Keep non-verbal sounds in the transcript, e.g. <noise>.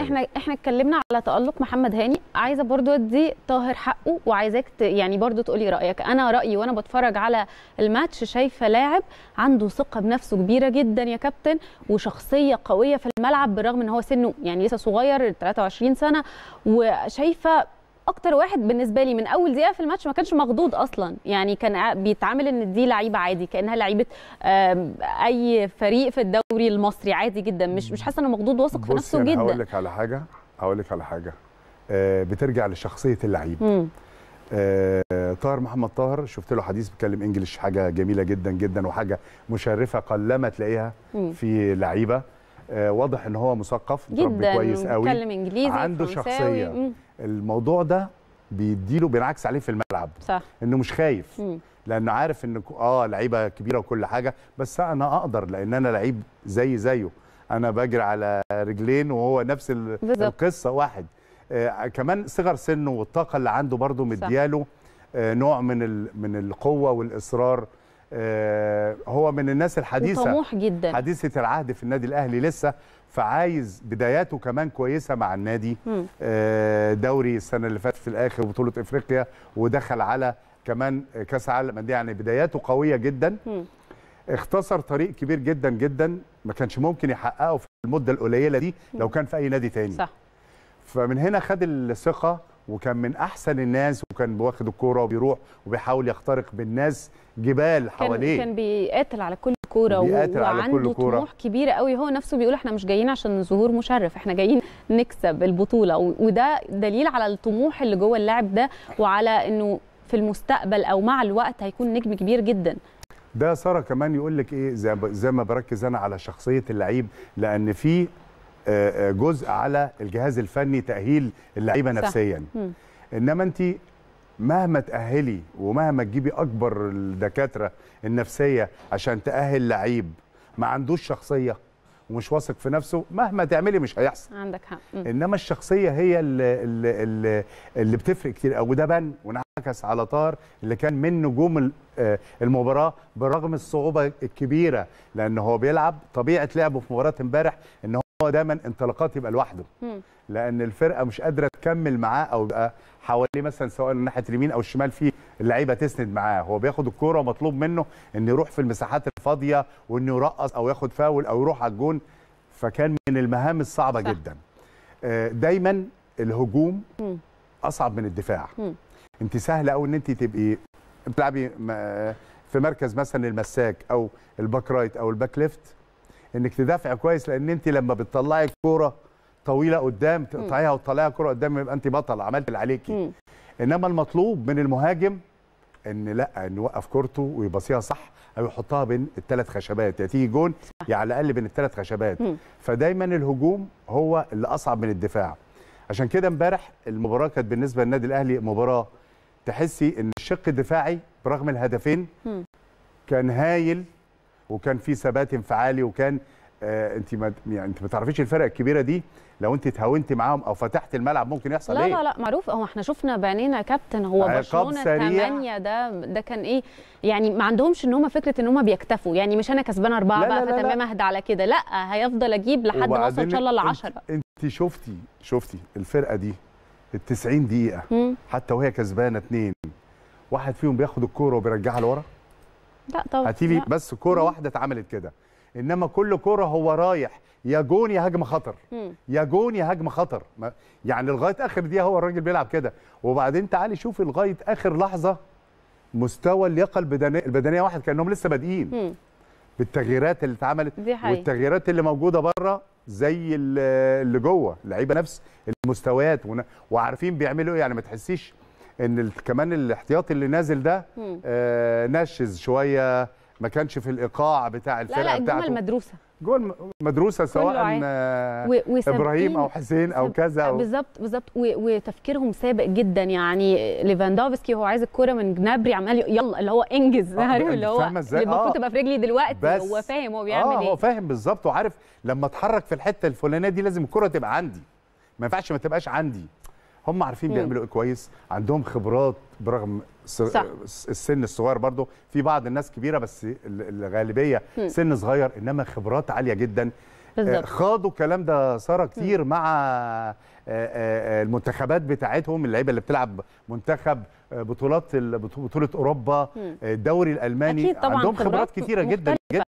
احنا احنا اتكلمنا على تالق محمد هاني عايزه برضو ادي طاهر حقه وعايزاك يعني برضو تقولي رايك انا رايي وانا بتفرج على الماتش شايفه لاعب عنده ثقه بنفسه كبيره جدا يا كابتن وشخصيه قويه في الملعب بالرغم ان هو سنه يعني لسه صغير 23 سنه وشايفه اكتر واحد بالنسبه لي من اول دقيقه في الماتش ما كانش مخضوض اصلا يعني كان بيتعامل ان دي لعيبه عادي كانها لعيبه اي فريق في الدوري المصري عادي جدا مش مش حاسه انه مخضوض واثق في نفسه يعني جدا هقول لك على حاجه هقول لك على حاجه آه بترجع لشخصيه اللعيب آه طاهر محمد طاهر شفت له حديث بيتكلم انجلش حاجه جميله جدا جدا وحاجه مشرفه قلما تلاقيها في لعيبه آه، واضح ان هو مثقف جدا كويس قوي بيتكلم انجليزي عنده شخصيه مم. الموضوع ده بيديله بينعكس عليه في الملعب صح انه مش خايف مم. لانه عارف ان اه لعيبه كبيره وكل حاجه بس انا اقدر لان انا لعيب زي زيه انا بجري على رجلين وهو نفس القصه واحد آه كمان صغر سنه والطاقه اللي عنده برضه مدياله آه نوع من من القوه والاصرار آه، هو من الناس الحديثه طموح جدا حديثه العهد في النادي الاهلي لسه فعايز بداياته كمان كويسه مع النادي آه، دوري السنه اللي فاتت في الاخر بطوله افريقيا ودخل على كمان كاس عالم الانديه يعني بداياته قويه جدا اختصر طريق كبير جدا جدا ما كانش ممكن يحققه في المده القليله دي لو كان في اي نادي تاني صح فمن هنا خد الثقه وكان من احسن الناس وكان واخد الكوره وبيروح وبيحاول يخترق بالناس جبال حواليه كان, بيقاتل على كل كوره وعنده على كل كرة. طموح كبير قوي هو نفسه بيقول احنا مش جايين عشان ظهور مشرف احنا جايين نكسب البطوله وده دليل على الطموح اللي جوه اللاعب ده وعلى انه في المستقبل او مع الوقت هيكون نجم كبير جدا ده ساره كمان يقول لك ايه زي ما بركز انا على شخصيه اللعيب لان في جزء على الجهاز الفني تاهيل اللعيبه نفسيا مم. انما انت مهما تاهلي ومهما تجيبي اكبر الدكاتره النفسيه عشان تاهل لعيب ما عندوش شخصيه ومش واثق في نفسه مهما تعملي مش هيحصل عندك حق انما الشخصيه هي اللي, اللي, اللي بتفرق كتير قوي وده بان وانعكس على طار اللي كان من نجوم آه، المباراه برغم الصعوبه الكبيره لان هو بيلعب طبيعه لعبه في مباراه امبارح ان هو هو دايما انطلاقات يبقى لوحده لان الفرقه مش قادره تكمل معاه او يبقى حواليه مثلا سواء ناحيه اليمين او الشمال في اللعيبه تسند معاه هو بياخد الكوره ومطلوب منه انه يروح في المساحات الفاضيه وانه يرقص او ياخد فاول او يروح على الجون فكان من المهام الصعبه صح. جدا آه، دايما الهجوم اصعب من الدفاع انت سهله قوي ان انت تبقي بتلعبي آه، في مركز مثلا المساك او الباك رايت او الباك ليفت انك تدافع كويس لان انت لما بتطلعي الكوره طويله قدام تقطعيها وتطلعيها كوره قدام يبقى انت بطل عملت اللي عليكي انما المطلوب من المهاجم ان لا ان يوقف كورته ويباصيها صح او يحطها بين الثلاث خشبات يا تيجي جون يا على الاقل بين الثلاث خشبات فدايما الهجوم هو اللي اصعب من الدفاع عشان كده امبارح المباراه كانت بالنسبه للنادي الاهلي مباراه تحسي ان الشق الدفاعي برغم الهدفين كان هايل وكان في ثبات انفعالي وكان آه انت ما يعني انت ما تعرفيش الفرق الكبيره دي لو انت تهاونت معاهم او فتحت الملعب ممكن يحصل لا ايه لا لا لا معروف هو احنا شفنا بعينينا كابتن هو برشلونه 8 ده ده كان ايه يعني ما عندهمش ان هم فكره ان هم بيكتفوا يعني مش انا كسبان اربعه لا بقى فتمام اهدى على كده لا هيفضل اجيب لحد ما اوصل ان شاء الله ل 10 انت, انت شفتي شفتي الفرقه دي ال 90 دقيقه حتى وهي كسبانه اثنين واحد فيهم بياخد الكوره وبيرجعها لورا لا طبعا هتيجي بس كوره واحده اتعملت كده انما كل كوره هو رايح يا جون يا هجمه خطر يا جون يا هجمه خطر يعني لغايه اخر دقيقه هو الراجل بيلعب كده وبعدين تعالي شوفي لغايه اخر لحظه مستوى اللياقه البدنيه البدنيه واحد كانهم لسه بادئين بالتغييرات اللي اتعملت والتغييرات اللي موجوده بره زي اللي جوه اللعيبه نفس المستويات وعارفين بيعملوا ايه يعني ما تحسيش ان كمان الاحتياطي اللي نازل ده آه نشز شويه ما كانش في الايقاع بتاع الفرقه لا لا بتاعته مدروسه جول مدروسه سواء آه، ابراهيم او حسين او كذا بالظبط بالظبط وتفكيرهم سابق جدا يعني ليفاندوفسكي هو عايز الكوره من جنابري عمال يلا اللي هو انجز آه <laughs> اللي هو المفروض آه تبقى في رجلي دلوقتي هو فاهم هو بيعمل آه ايه هو فاهم بالظبط وعارف لما اتحرك في الحته الفلانيه دي لازم الكوره تبقى عندي ما ينفعش ما تبقاش عندي هم عارفين بيعملوا ايه كويس عندهم خبرات برغم صح. السن الصغير برضو في بعض الناس كبيره بس الغالبيه مم. سن صغير انما خبرات عاليه جدا بالزبط. آه، خاضوا الكلام ده ساره كتير مم. مع آه، آه، المنتخبات بتاعتهم اللعيبه اللي بتلعب منتخب بطولات بطوله اوروبا الدوري الالماني أكيد طبعاً عندهم خبرات كتيره جدا جدا